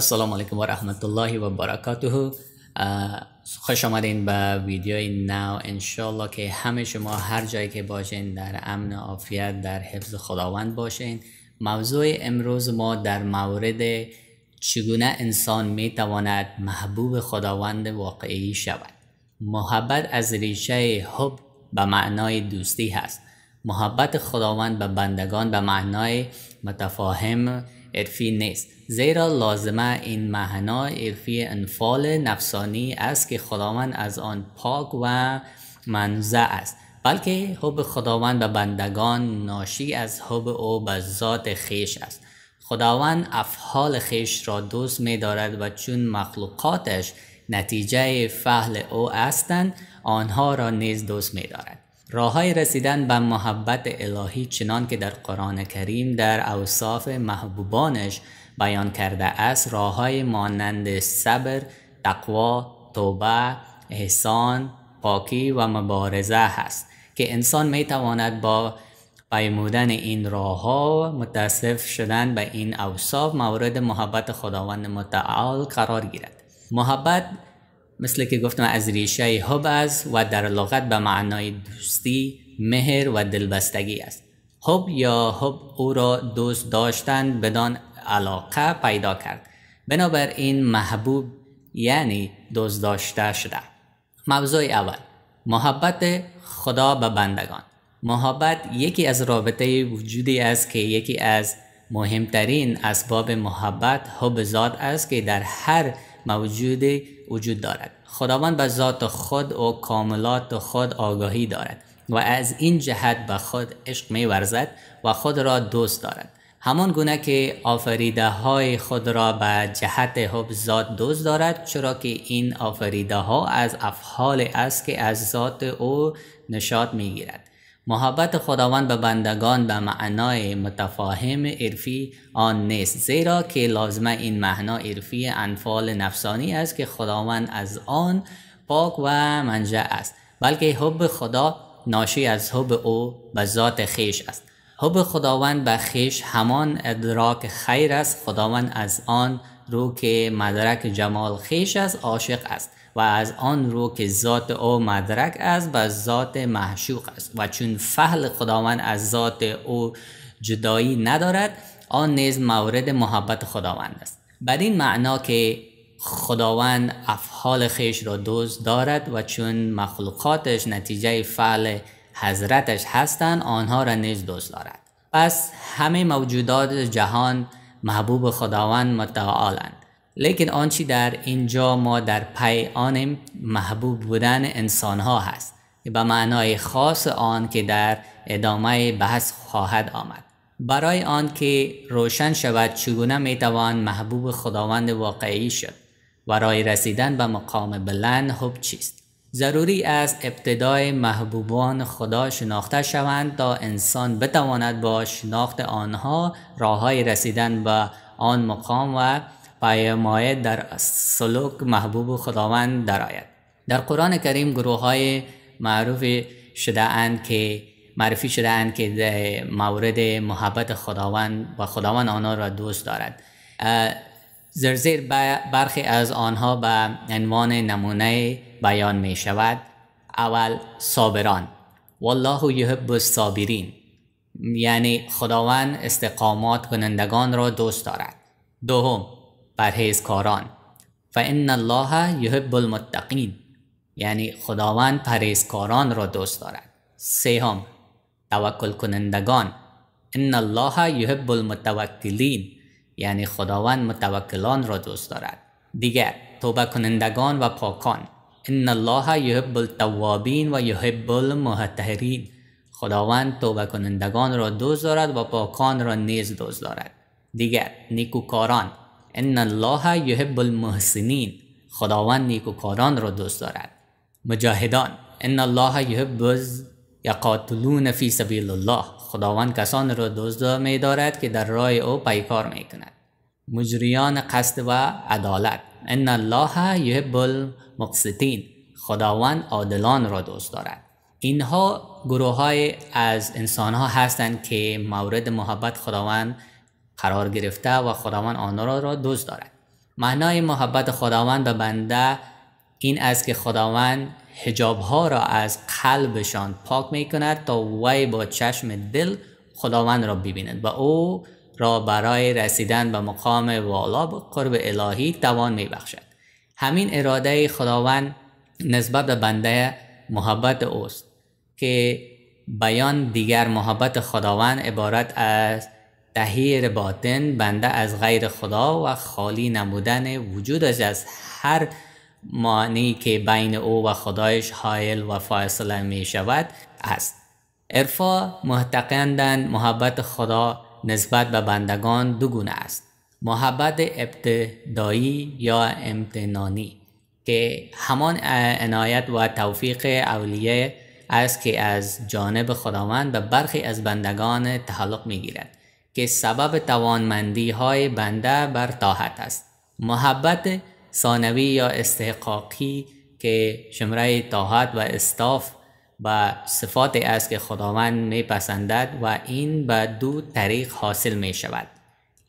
السلام علیکم رحمت الله و برکاته خوش آمدین به ویدیوی نو انشالله که همه شما هر جایی که باشین در امن و عافیت در حفظ خداوند باشین موضوع امروز ما در مورد چگونه انسان می تواند محبوب خداوند واقعی شود محبت از ریشه حب به معنای دوستی هست محبت خداوند به بندگان به معنای متفاهم عرفی نیست زیرا لازمه این معنا عرفی انفال نفسانی است که خداوند از آن پاک و منزه است بلکه حب خداوند به بندگان ناشی از حب او به ذات خیش است خداوند افحال خیش را دوست می دارد و چون مخلوقاتش نتیجه فعل او هستند آنها را نیز دوست می دارد راه های رسیدن به محبت الهی چنان که در قرآن کریم در اوصاف محبوبانش بیان کرده است راه های مانند صبر، تقوا، توبه، احسان، پاکی و مبارزه هست که انسان می تواند با پیمودن این راه ها متصف شدن به این اوصاف مورد محبت خداوند متعال قرار گیرد محبت مثل که گفتم از ریشه حب است و در لغت به معنای دوستی مهر و دلبستگی است حب یا حب او را دوست داشتن بدان علاقه پیدا کرد این محبوب یعنی دوست داشته شده موضوع اول محبت خدا به بندگان محبت یکی از رابطه وجودی است که یکی از مهمترین اسباب محبت حب ذات است که در هر موجوده وجود دارد خداوند به ذات خود و کاملات خود آگاهی دارد و از این جهت به خود عشق می ورزد و خود را دوست دارد همان گونه که آفریده های خود را به جهت حب ذات دوست دارد چرا که این آفریده ها از افحال است که از ذات او نشاط می گیرد محبت خداوند به بندگان به معنای متفاهم عرفی آن نیست زیرا که لازمه این معنا عرفی انفال نفسانی است که خداوند از آن پاک و منجع است بلکه حب خدا ناشی از حب او به ذات خیش است حب خداوند به خیش همان ادراک خیر است خداوند از آن رو که مدرک جمال خیش است عاشق است و از آن رو که ذات او مدرک است و ذات محشوق است و چون فهل خداوند از ذات او جدایی ندارد آن نیز مورد محبت خداوند است بر این معنا که خداوند افحال خیش را دوست دارد و چون مخلوقاتش نتیجه فعل حضرتش هستند آنها را نیز دوست دارد پس همه موجودات جهان محبوب خداوند متعالند لیکن آنچی در اینجا ما در پی آنیم محبوب بودن انسان ها هست به معنای خاص آن که در ادامه بحث خواهد آمد برای آن که روشن شود چگونه میتوان محبوب خداوند واقعی شد برای رسیدن به مقام بلند حب چیست ضروری از ابتدای محبوبان خدا شناخته شوند تا انسان بتواند با شناخت آنها راههای رسیدن به آن مقام و پایمایه در سلوک محبوب خداوند درآید در قرآن کریم گروه های معروف شده اند که معرفی شده اند که در مورد محبت خداوند و خداوند آنها را دوست دارد زرزیر برخی از آنها به عنوان نمونه بیان می شود اول صابران والله یحب الصابرین یعنی خداوند استقامات کنندگان را دوست دارد دوم پرهیزکاران و ان الله یحب المتقین یعنی خداوند پرهیزکاران را دوست دارد سهم، توکل کنندگان ان الله یحب المتوکلین یعنی خداوند متوکلان را دوست دارد دیگر توبه کنندگان و پاکان ان الله یحب التوابین و یحب المتطهرین خداوند توبه کنندگان را دوست دارد و پاکان را نیز دوست دارد دیگر نیکوکاران ان الله یحب المحسنین خداوند نیکوکاران را دوست دارد مجاهدان ان الله یحب یقاتلون فی سبیل الله خداوند کسان را دوست می دارد که در راه او پیکار می کند مجریان قصد و عدالت ان الله یحب المقسطین خداوند عادلان را دوست دارد اینها گروه های از انسان ها هستند که مورد محبت خداوند قرار گرفته و خداوند آنها را دوست دارد معنای محبت خداوند به بنده این است که خداوند حجاب ها را از قلبشان پاک می کند تا وی با چشم دل خداوند را ببیند و او را برای رسیدن به مقام والا به قرب الهی توان می بخشد. همین اراده خداوند نسبت به بنده محبت اوست که بیان دیگر محبت خداوند عبارت از تهیر باطن بنده از غیر خدا و خالی نمودن وجودش از هر معنی که بین او و خدایش حائل و فاصله می شود است ارفا معتقدند محبت خدا نسبت به بندگان دو گونه است محبت ابتدایی یا امتنانی که همان عنایت و توفیق اولیه است که از جانب خداوند به برخی از بندگان تحلق می گیرد که سبب توانمندی های بنده بر طاحت است محبت ثانوی یا استحقاقی که شمره طاحت و استاف و صفات است که خداوند میپسندد و این به دو طریق حاصل می شود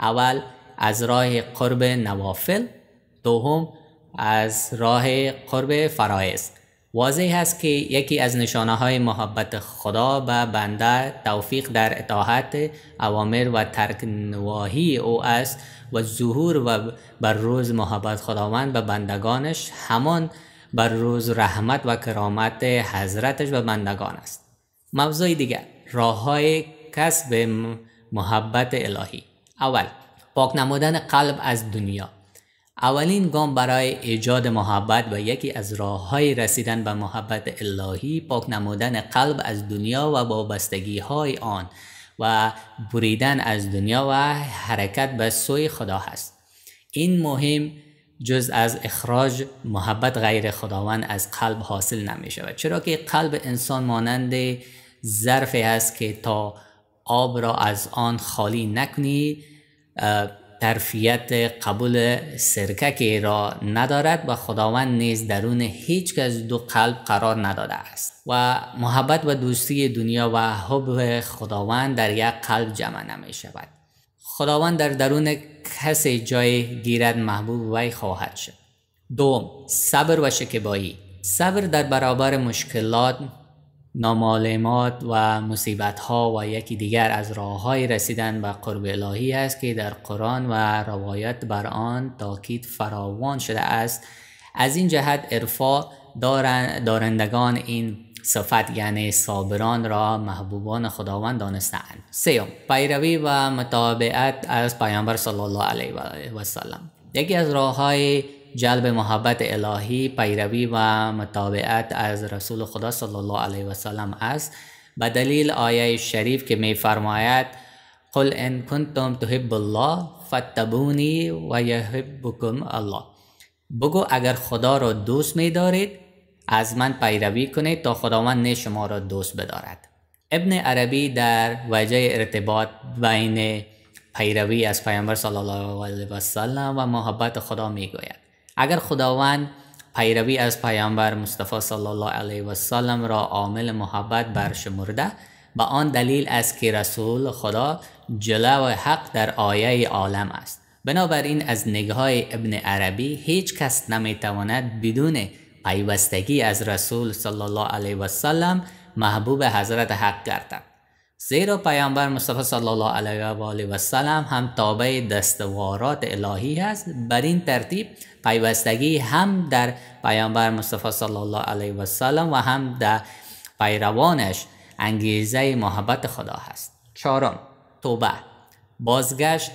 اول از راه قرب نوافل دوم از راه قرب فرایست. واضح است که یکی از نشانه های محبت خدا به بنده توفیق در اطاعت اوامر و ترک نواهی او است و ظهور و بر روز محبت خداوند به بندگانش همان بر روز رحمت و کرامت حضرتش به بندگان است موضوع دیگر راه های کسب محبت الهی اول پاک نمودن قلب از دنیا اولین گام برای ایجاد محبت و یکی از راه های رسیدن به محبت الهی پاک نمودن قلب از دنیا و وابستگی های آن و بریدن از دنیا و حرکت به سوی خدا هست این مهم جز از اخراج محبت غیر خداوند از قلب حاصل نمی شود چرا که قلب انسان مانند ظرفی است که تا آب را از آن خالی نکنی ترفیت قبول سرککی را ندارد و خداوند نیز درون هیچ دو قلب قرار نداده است و محبت و دوستی دنیا و حب خداوند در یک قلب جمع نمی شود خداوند در درون کسی جای گیرد محبوب وی خواهد شد دوم صبر و شکبایی صبر در برابر مشکلات نامالمات و مصیبت ها و یکی دیگر از راه های رسیدن به قرب الهی است که در قرآن و روایت بر آن تاکید فراوان شده است از این جهت ارفا دارندگان این صفت یعنی صابران را محبوبان خداوند دانستند سیوم پیروی و متابعت از پیامبر صلی الله علیه و سلم یکی از راه های جلب محبت الهی پیروی و مطابعت از رسول خدا صلی الله علیه و سلم است به دلیل آیه شریف که میفرماید قل ان کنتم تحب الله فتبونی و یحبکم الله بگو اگر خدا را دوست می دارید از من پیروی کنید تا خداوند نیز شما را دوست بدارد ابن عربی در وجه ارتباط بین پیروی از پیامبر صلی الله علیه و سلم و محبت خدا گوید اگر خداوند پیروی از پیامبر مصطفی صلی الله علیه و سلم را عامل محبت برشمرده به آن دلیل است که رسول خدا جلو حق در آیه عالم است بنابراین از نگاه ابن عربی هیچ کس نمیتواند بدون پیوستگی از رسول صلی الله علیه و سلم محبوب حضرت حق گردد زیرا پیامبر مصطفی صلی الله علیه و آله و سلم هم تابع دستوارات الهی است بر این ترتیب پیوستگی هم در پیامبر مصطفی صلی الله علیه و سلم و هم در پیروانش انگیزه محبت خدا هست چهارم توبه بازگشت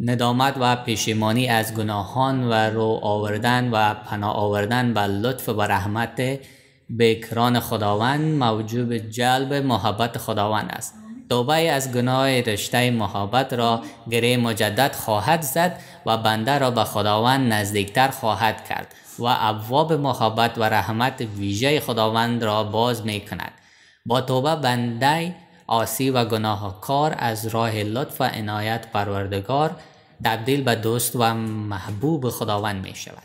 ندامت و پشیمانی از گناهان و رو آوردن و پناه آوردن به لطف و رحمت به اکران خداوند موجوب جلب محبت خداوند است توبه از گناه رشته محبت را گره مجدد خواهد زد و بنده را به خداوند نزدیکتر خواهد کرد و ابواب محبت و رحمت ویژه خداوند را باز می کند با توبه بنده آسی و کار از راه لطف و عنایت پروردگار تبدیل به دوست و محبوب خداوند می شود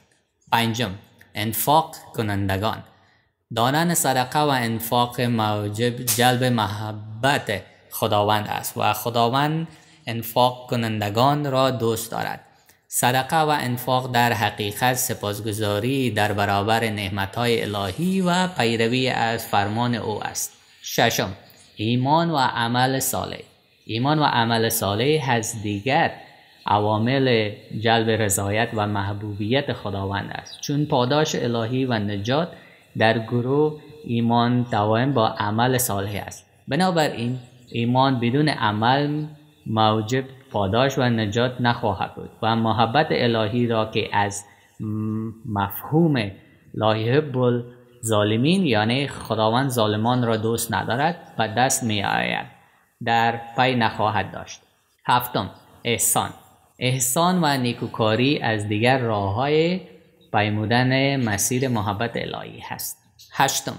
پنجم انفاق کنندگان دانن صدقه و انفاق موجب جلب محبت خداوند است و خداوند انفاق کنندگان را دوست دارد صدقه و انفاق در حقیقت سپاسگزاری در برابر نعمتهای الهی و پیروی از فرمان او است ششم ایمان و عمل صالح ایمان و عمل صالح از دیگر عوامل جلب رضایت و محبوبیت خداوند است چون پاداش الهی و نجات در گروه ایمان توائم با عمل صالح است بنابراین ایمان بدون عمل موجب پاداش و نجات نخواهد بود و محبت الهی را که از مفهوم لایحب ظالمین یعنی خداوند ظالمان را دوست ندارد و دست می آید در پی نخواهد داشت هفتم احسان احسان و نیکوکاری از دیگر راه های پیمودن مسیر محبت الهی هست هشتم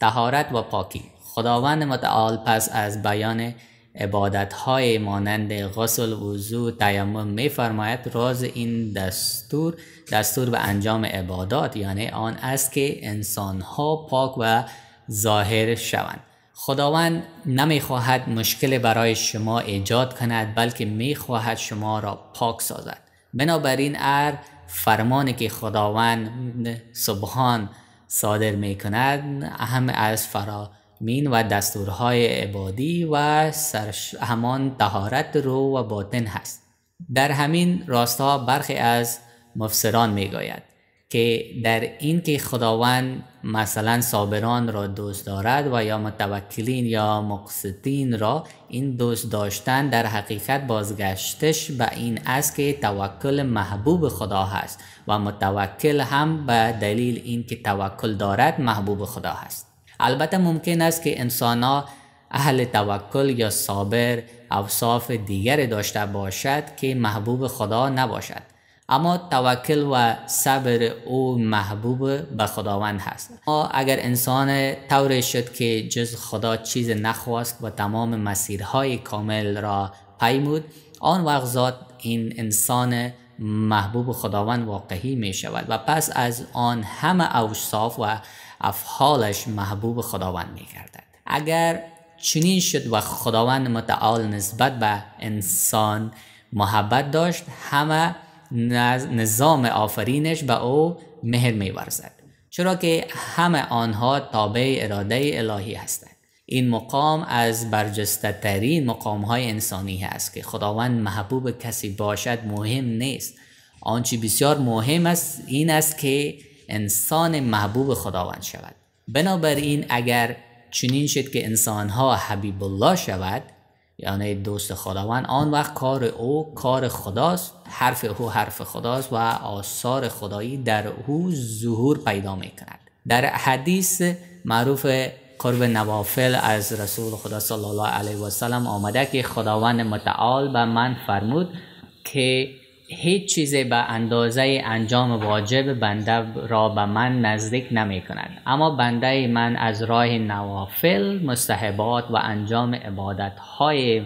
تهارت و پاکی خداوند متعال پس از بیان عبادت های مانند غسل وضو تیمم میفرماید راز این دستور دستور به انجام عبادات یعنی آن است که انسان ها پاک و ظاهر شوند خداوند نمیخواهد مشکل برای شما ایجاد کند بلکه میخواهد شما را پاک سازد بنابراین ار فرمانی که خداوند سبحان صادر می کند اهم از فرامین و دستورهای عبادی و سرش همان تهارت رو و باطن هست در همین راستا برخی از مفسران می گاید که در این که خداوند مثلا صابران را دوست دارد و یا متوکلین یا مقصدین را این دوست داشتن در حقیقت بازگشتش به این است که توکل محبوب خدا هست و متوکل هم به دلیل این که توکل دارد محبوب خدا هست البته ممکن است که انسان ها اهل توکل یا صابر اوصاف دیگر داشته باشد که محبوب خدا نباشد اما توکل و صبر او محبوب به خداوند هست اما اگر انسان طوری شد که جز خدا چیز نخواست و تمام مسیرهای کامل را پیمود آن وقت ذات این انسان محبوب خداوند واقعی می شود و پس از آن همه اوصاف و افحالش محبوب خداوند می گردد اگر چنین شد و خداوند متعال نسبت به انسان محبت داشت همه نظام آفرینش به او مهر میورزد چرا که همه آنها تابع اراده الهی هستند این مقام از برجسته ترین مقام های انسانی هست که خداوند محبوب کسی باشد مهم نیست آنچه بسیار مهم است این است که انسان محبوب خداوند شود بنابراین اگر چنین شد که انسان ها حبیب الله شود یعنی دوست خداوند آن وقت کار او کار خداست حرف او حرف خداست و آثار خدایی در او ظهور پیدا می کند در حدیث معروف قرب نوافل از رسول خدا صلی الله علیه و سلم آمده که خداوند متعال به من فرمود که هیچ چیزی به اندازه انجام واجب بنده را به من نزدیک نمی کند اما بنده من از راه نوافل مستحبات و انجام عبادت های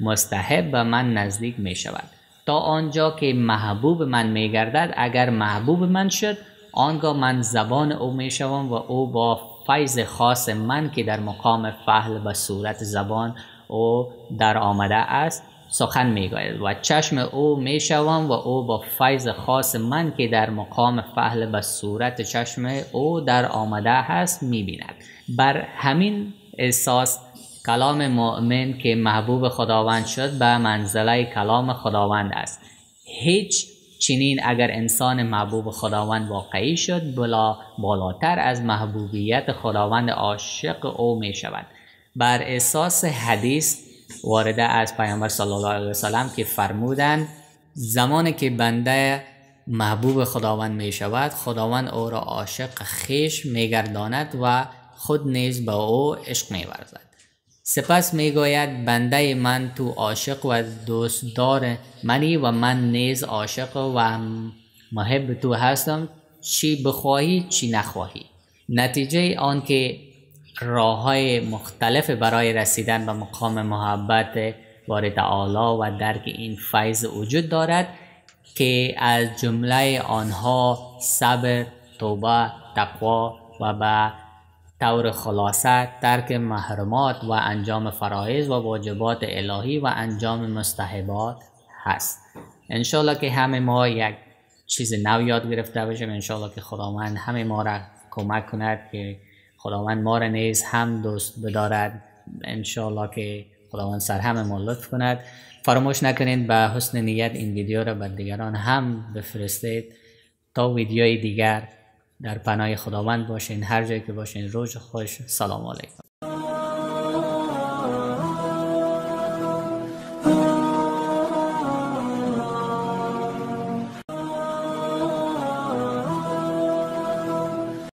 مستحب به من نزدیک می شود تا آنجا که محبوب من می گردد اگر محبوب من شد آنگاه من زبان او می و او با فیض خاص من که در مقام فهل به صورت زبان او در آمده است سخن میگوید و چشم او میشوم و او با فیض خاص من که در مقام فهل به صورت چشم او در آمده هست میبیند بر همین احساس کلام مؤمن که محبوب خداوند شد به منزله کلام خداوند است هیچ چنین اگر انسان محبوب خداوند واقعی شد بلا بالاتر از محبوبیت خداوند عاشق او می بر اساس حدیث وارده از پیامبر صلی الله علیه وسلم که فرمودن زمانی که بنده محبوب خداوند می شود خداوند او را عاشق خیش می گرداند و خود نیز به او عشق می ورزد سپس می گوید بنده من تو عاشق و دوستدار منی و من نیز عاشق و محب تو هستم چی بخواهی چی نخواهی نتیجه آن که راه های مختلف برای رسیدن به مقام محبت بار تعالی و درک این فیض وجود دارد که از جمله آنها صبر، توبه، تقوا و به طور خلاصه ترک محرمات و انجام فرایض و واجبات الهی و انجام مستحبات هست انشاءالله که همه ما یک چیز نو یاد گرفته باشیم انشاءالله که خداوند همه ما را کمک کند که خداوند ما را نیز هم دوست بدارد انشاءالله که خداوند سر همه ما لطف کند فراموش نکنید به حسن نیت این ویدیو را به دیگران هم بفرستید تا ویدیوی دیگر در پناه خداوند باشین هر جایی که باشین روز خوش سلام علیکم